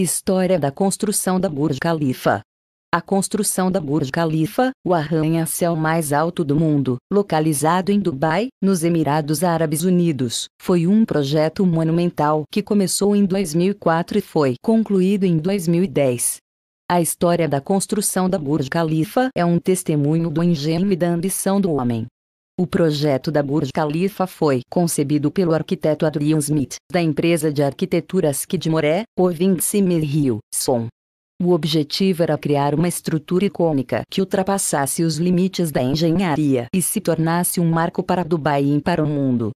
História da construção da Burj Khalifa. A construção da Burj Khalifa, o arranha-céu mais alto do mundo, localizado em Dubai, nos Emirados Árabes Unidos, foi um projeto monumental que começou em 2004 e foi concluído em 2010. A história da construção da Burj Khalifa é um testemunho do engenho e da ambição do homem, o projeto da Burj Khalifa foi concebido pelo arquiteto Adrian Smith, da empresa de arquitetura Skidmore, Irving Simmer Hill, Son. O objetivo era criar uma estrutura icônica que ultrapassasse os limites da engenharia e se tornasse um marco para Dubai e para o mundo.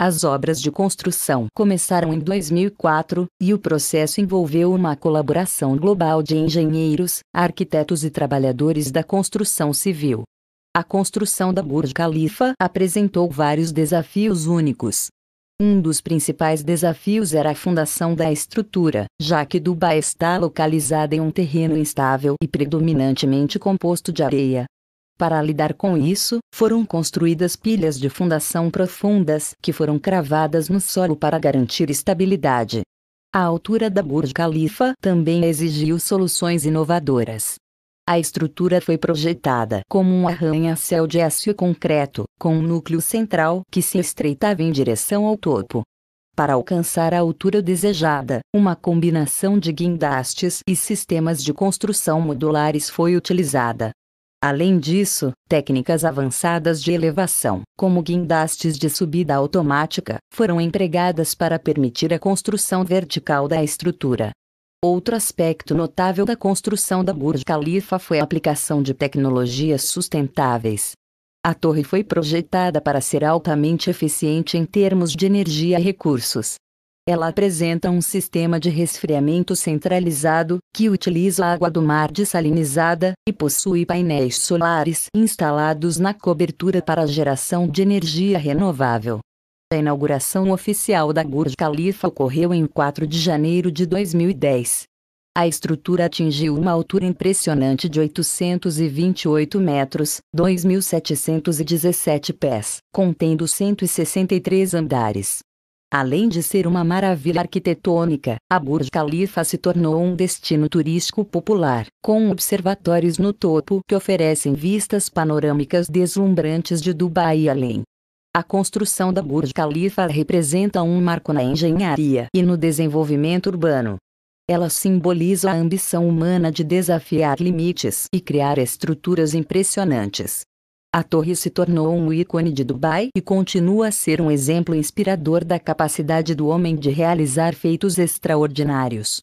As obras de construção começaram em 2004 e o processo envolveu uma colaboração global de engenheiros, arquitetos e trabalhadores da construção civil. A construção da Burj Khalifa apresentou vários desafios únicos. Um dos principais desafios era a fundação da estrutura, já que Dubai está localizada em um terreno instável e predominantemente composto de areia. Para lidar com isso, foram construídas pilhas de fundação profundas que foram cravadas no solo para garantir estabilidade. A altura da Burj Khalifa também exigiu soluções inovadoras. A estrutura foi projetada como um arranha-céu de aço concreto, com um núcleo central que se estreitava em direção ao topo. Para alcançar a altura desejada, uma combinação de guindastes e sistemas de construção modulares foi utilizada. Além disso, técnicas avançadas de elevação, como guindastes de subida automática, foram empregadas para permitir a construção vertical da estrutura. Outro aspecto notável da construção da Burj Khalifa foi a aplicação de tecnologias sustentáveis. A torre foi projetada para ser altamente eficiente em termos de energia e recursos. Ela apresenta um sistema de resfriamento centralizado, que utiliza água do mar dessalinizada, e possui painéis solares instalados na cobertura para geração de energia renovável. A inauguração oficial da Burj Khalifa ocorreu em 4 de janeiro de 2010. A estrutura atingiu uma altura impressionante de 828 metros, 2.717 pés, contendo 163 andares. Além de ser uma maravilha arquitetônica, a Burj Khalifa se tornou um destino turístico popular, com observatórios no topo que oferecem vistas panorâmicas deslumbrantes de Dubai e além. A construção da Burj Khalifa representa um marco na engenharia e no desenvolvimento urbano. Ela simboliza a ambição humana de desafiar limites e criar estruturas impressionantes. A torre se tornou um ícone de Dubai e continua a ser um exemplo inspirador da capacidade do homem de realizar feitos extraordinários.